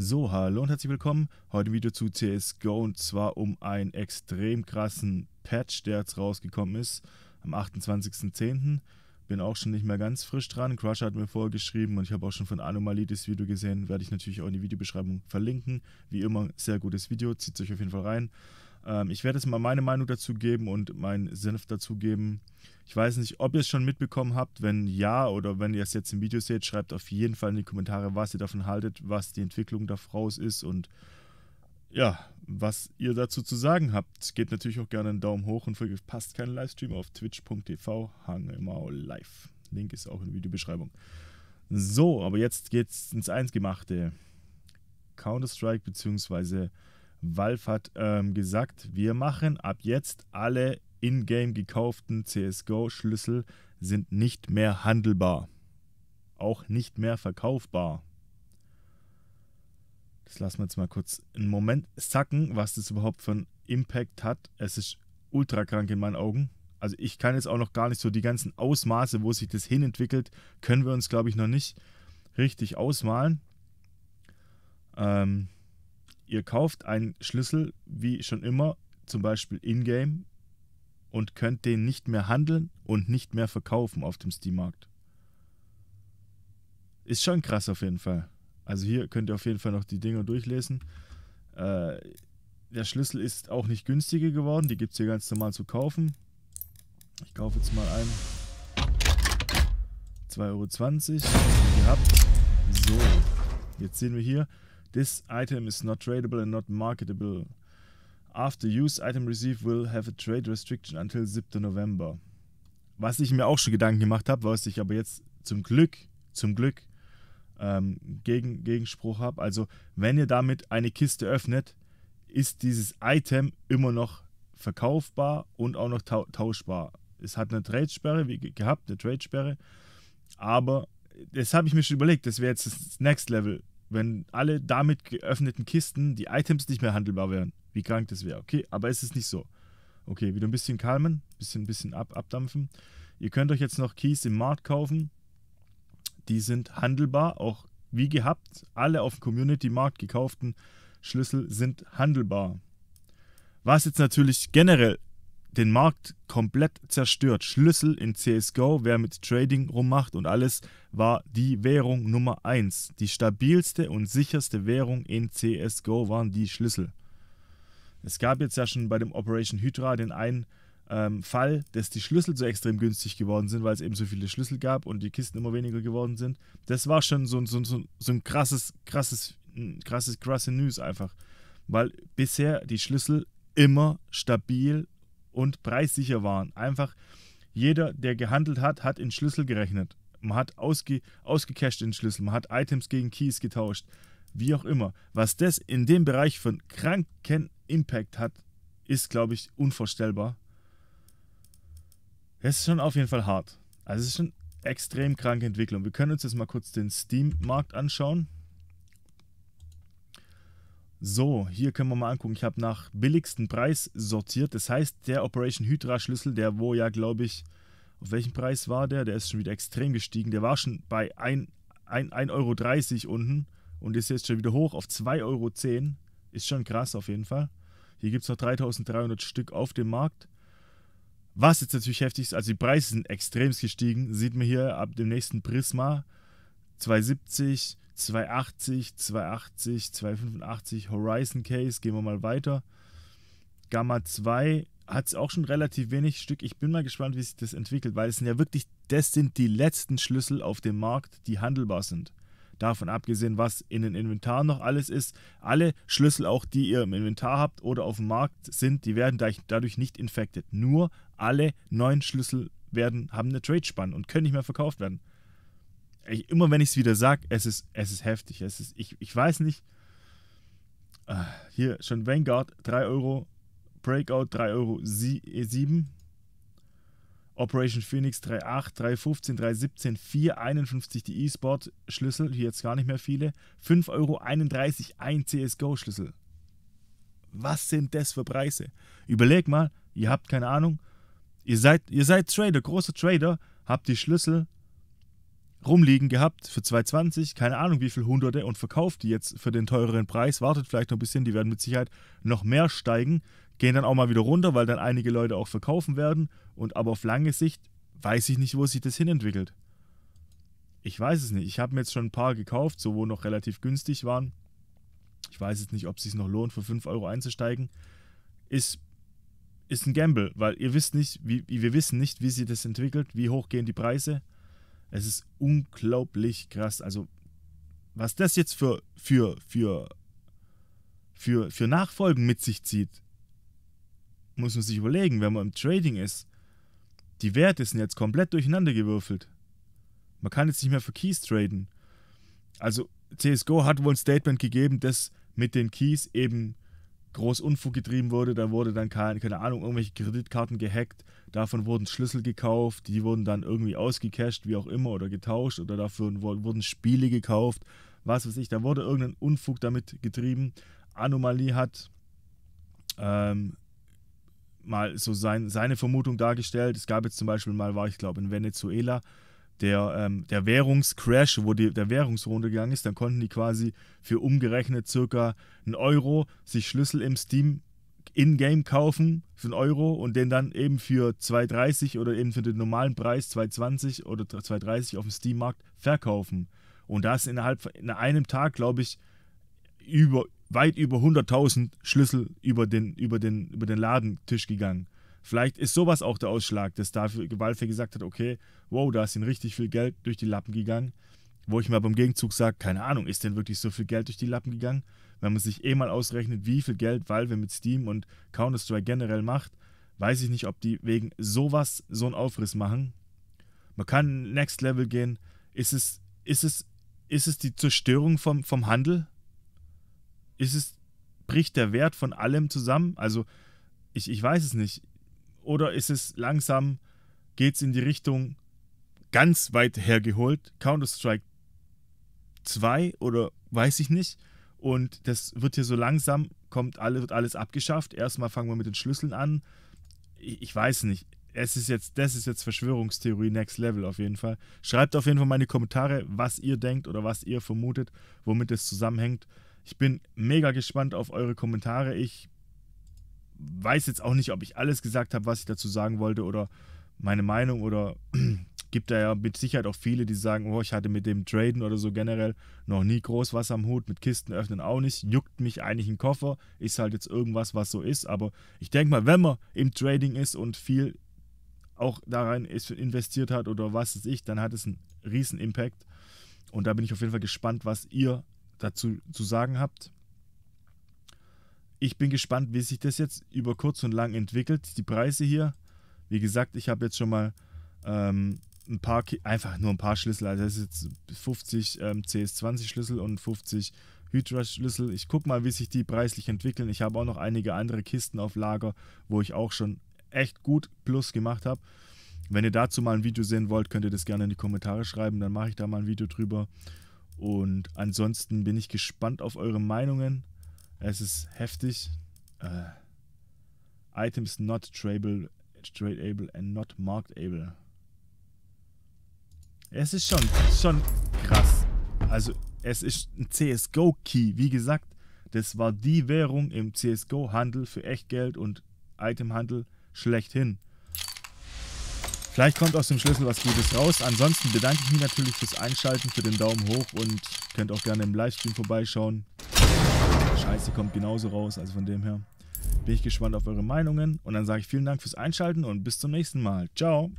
So, hallo und herzlich willkommen. Heute wieder zu CSGO und zwar um einen extrem krassen Patch, der jetzt rausgekommen ist am 28.10. Bin auch schon nicht mehr ganz frisch dran. Crusher hat mir vorgeschrieben und ich habe auch schon von Anomalie das Video gesehen. Werde ich natürlich auch in die Videobeschreibung verlinken. Wie immer, sehr gutes Video, zieht euch auf jeden Fall rein. Ähm, ich werde jetzt mal meine Meinung dazu geben und meinen Senf dazu geben. Ich weiß nicht, ob ihr es schon mitbekommen habt. Wenn ja oder wenn ihr es jetzt im Video seht, schreibt auf jeden Fall in die Kommentare, was ihr davon haltet, was die Entwicklung daraus ist und ja, was ihr dazu zu sagen habt. Gebt natürlich auch gerne einen Daumen hoch und verpasst keinen Livestream auf twitch.tv Hangemau live. Link ist auch in der Videobeschreibung. So, aber jetzt geht's ins Einsgemachte. Counter-Strike bzw. Valve hat ähm, gesagt, wir machen ab jetzt alle in-game gekauften CSGO-Schlüssel sind nicht mehr handelbar. Auch nicht mehr verkaufbar. Das lassen wir jetzt mal kurz einen Moment sacken, was das überhaupt für einen Impact hat. Es ist ultra krank in meinen Augen. Also ich kann jetzt auch noch gar nicht so die ganzen Ausmaße, wo sich das hinentwickelt, können wir uns, glaube ich, noch nicht richtig ausmalen. Ähm, Ihr kauft einen Schlüssel, wie schon immer, zum Beispiel in-game und könnt den nicht mehr handeln und nicht mehr verkaufen auf dem Steam-Markt. Ist schon krass auf jeden Fall. Also hier könnt ihr auf jeden Fall noch die Dinger durchlesen. Äh, der Schlüssel ist auch nicht günstiger geworden. Die gibt es hier ganz normal zu kaufen. Ich kaufe jetzt mal einen. 2,20 Euro. Gehabt. So, jetzt sehen wir hier, This item is not tradable and not marketable. After use, item received will have a trade restriction until 7. November. Was ich mir auch schon Gedanken gemacht habe, was ich aber jetzt zum Glück, zum Glück ähm, gegen, Gegenspruch habe. Also, wenn ihr damit eine Kiste öffnet, ist dieses Item immer noch verkaufbar und auch noch tau tauschbar. Es hat eine Trade-Sperre, wie gehabt, eine Trade-Sperre. Aber das habe ich mir schon überlegt, das wäre jetzt das Next Level wenn alle damit geöffneten Kisten die Items nicht mehr handelbar wären. Wie krank das wäre. Okay, aber es ist nicht so. Okay, wieder ein bisschen kalmen, bisschen, bisschen ab, abdampfen. Ihr könnt euch jetzt noch Keys im Markt kaufen. Die sind handelbar, auch wie gehabt. Alle auf dem Community-Markt gekauften Schlüssel sind handelbar. Was jetzt natürlich generell den Markt komplett zerstört. Schlüssel in CSGO, wer mit Trading rummacht und alles, war die Währung Nummer 1. Die stabilste und sicherste Währung in CSGO waren die Schlüssel. Es gab jetzt ja schon bei dem Operation Hydra den einen ähm, Fall, dass die Schlüssel so extrem günstig geworden sind, weil es eben so viele Schlüssel gab und die Kisten immer weniger geworden sind. Das war schon so, so, so, so ein krasses, krasses, hm, krasses, krasses News einfach. Weil bisher die Schlüssel immer stabil und preissicher waren. Einfach jeder, der gehandelt hat, hat in Schlüssel gerechnet. Man hat ausge, ausgecashed in Schlüssel, man hat Items gegen Keys getauscht, wie auch immer. Was das in dem Bereich von kranken Impact hat, ist, glaube ich, unvorstellbar. Es ist schon auf jeden Fall hart. Also es ist schon extrem kranke Entwicklung. Wir können uns jetzt mal kurz den Steam-Markt anschauen. So, hier können wir mal angucken. Ich habe nach billigsten Preis sortiert. Das heißt, der Operation Hydra Schlüssel, der wo ja, glaube ich, auf welchem Preis war der? Der ist schon wieder extrem gestiegen. Der war schon bei 1,30 Euro unten und ist jetzt schon wieder hoch auf 2,10 Euro. Ist schon krass auf jeden Fall. Hier gibt es noch 3300 Stück auf dem Markt. Was jetzt natürlich heftig ist, also die Preise sind extremst gestiegen. Sieht man hier ab dem nächsten Prisma 270, 280, 280, 285 Horizon Case. Gehen wir mal weiter. Gamma 2 hat es auch schon relativ wenig Stück. Ich bin mal gespannt, wie sich das entwickelt, weil es sind ja wirklich, das sind die letzten Schlüssel auf dem Markt, die handelbar sind. Davon abgesehen, was in den Inventar noch alles ist. Alle Schlüssel, auch die ihr im Inventar habt oder auf dem Markt sind, die werden dadurch nicht infected. Nur alle neuen Schlüssel werden, haben eine Trade-Spanne und können nicht mehr verkauft werden ich, immer wenn ich es wieder sage, es ist, es ist heftig. Es ist, ich, ich weiß nicht. Ah, hier, schon Vanguard 3 Euro, Breakout 3 Euro 7, äh, Operation Phoenix 3,8, 3,15, 3,17, 4,51 die E-Sport Schlüssel, hier jetzt gar nicht mehr viele, 5,31 Euro ein CSGO Schlüssel. Was sind das für Preise? Überleg mal, ihr habt keine Ahnung, ihr seid, ihr seid Trader, großer Trader, habt die Schlüssel rumliegen gehabt für 220, keine Ahnung wie viel Hunderte und verkauft die jetzt für den teureren Preis, wartet vielleicht noch ein bisschen, die werden mit Sicherheit noch mehr steigen, gehen dann auch mal wieder runter, weil dann einige Leute auch verkaufen werden und aber auf lange Sicht weiß ich nicht, wo sich das hinentwickelt. Ich weiß es nicht. Ich habe mir jetzt schon ein paar gekauft, so wo noch relativ günstig waren. Ich weiß jetzt nicht, ob es sich noch lohnt, für 5 Euro einzusteigen. Ist, ist ein Gamble, weil ihr wisst nicht, wie, wir wissen nicht, wie sich das entwickelt, wie hoch gehen die Preise. Es ist unglaublich krass. Also, was das jetzt für, für, für, für, für Nachfolgen mit sich zieht, muss man sich überlegen, wenn man im Trading ist. Die Werte sind jetzt komplett durcheinandergewürfelt. Man kann jetzt nicht mehr für Keys traden. Also, CSGO hat wohl ein Statement gegeben, das mit den Keys eben groß Unfug getrieben wurde. Da wurde dann, keine, keine Ahnung, irgendwelche Kreditkarten gehackt. Davon wurden Schlüssel gekauft, die wurden dann irgendwie ausgecashed, wie auch immer, oder getauscht. Oder dafür wurden Spiele gekauft. Was weiß ich, da wurde irgendein Unfug damit getrieben. Anomalie hat ähm, mal so sein, seine Vermutung dargestellt. Es gab jetzt zum Beispiel mal, war ich glaube in Venezuela, der, ähm, der Währungscrash, wo die, der Währungsrunde gegangen ist, dann konnten die quasi für umgerechnet circa einen Euro sich Schlüssel im Steam in-game kaufen für einen Euro und den dann eben für 2,30 oder eben für den normalen Preis 2,20 oder 2,30 auf dem Steam-Markt verkaufen. Und da ist innerhalb von einem Tag, glaube ich, über, weit über 100.000 Schlüssel über den, über, den, über den Ladentisch gegangen. Vielleicht ist sowas auch der Ausschlag, dass dafür Gewaltfähig gesagt hat, okay, wow, da ist ihnen richtig viel Geld durch die Lappen gegangen. Wo ich mir aber im Gegenzug sage, keine Ahnung, ist denn wirklich so viel Geld durch die Lappen gegangen? Wenn man sich eh mal ausrechnet, wie viel Geld Valve mit Steam und Counter-Strike generell macht, weiß ich nicht, ob die wegen sowas so einen Aufriss machen. Man kann Next Level gehen. Ist es, ist es, ist es die Zerstörung vom, vom Handel? Ist es, bricht der Wert von allem zusammen? Also, ich, ich weiß es nicht oder ist es langsam, geht es in die Richtung ganz weit hergeholt, Counter-Strike 2 oder weiß ich nicht. Und das wird hier so langsam, kommt alle, wird alles abgeschafft. Erstmal fangen wir mit den Schlüsseln an. Ich, ich weiß nicht. Es ist jetzt, das ist jetzt Verschwörungstheorie Next Level auf jeden Fall. Schreibt auf jeden Fall meine Kommentare, was ihr denkt oder was ihr vermutet, womit es zusammenhängt. Ich bin mega gespannt auf eure Kommentare. Ich weiß jetzt auch nicht, ob ich alles gesagt habe, was ich dazu sagen wollte oder meine Meinung oder gibt da ja mit Sicherheit auch viele, die sagen, oh, ich hatte mit dem Traden oder so generell noch nie groß was am Hut, mit Kisten öffnen auch nicht, juckt mich eigentlich ein Koffer, ist halt jetzt irgendwas, was so ist, aber ich denke mal, wenn man im Trading ist und viel auch da rein investiert hat oder was weiß ich, dann hat es einen riesen Impact und da bin ich auf jeden Fall gespannt, was ihr dazu zu sagen habt ich bin gespannt, wie sich das jetzt über kurz und lang entwickelt. Die Preise hier, wie gesagt, ich habe jetzt schon mal ähm, ein paar, einfach nur ein paar Schlüssel. Also das ist jetzt 50 ähm, CS20 Schlüssel und 50 Hydra Schlüssel. Ich gucke mal, wie sich die preislich entwickeln. Ich habe auch noch einige andere Kisten auf Lager, wo ich auch schon echt gut Plus gemacht habe. Wenn ihr dazu mal ein Video sehen wollt, könnt ihr das gerne in die Kommentare schreiben. Dann mache ich da mal ein Video drüber. Und ansonsten bin ich gespannt auf eure Meinungen. Es ist heftig. Äh, items not tradable, tradeable and not marketable. Es ist schon, schon krass. Also es ist ein CSGO-Key. Wie gesagt, das war die Währung im CSGO-Handel für Echtgeld und Itemhandel schlechthin. Vielleicht kommt aus dem Schlüssel was Gutes raus. Ansonsten bedanke ich mich natürlich fürs Einschalten, für den Daumen hoch und könnt auch gerne im Livestream vorbeischauen. Scheiße kommt genauso raus, also von dem her bin ich gespannt auf eure Meinungen. Und dann sage ich vielen Dank fürs Einschalten und bis zum nächsten Mal. Ciao.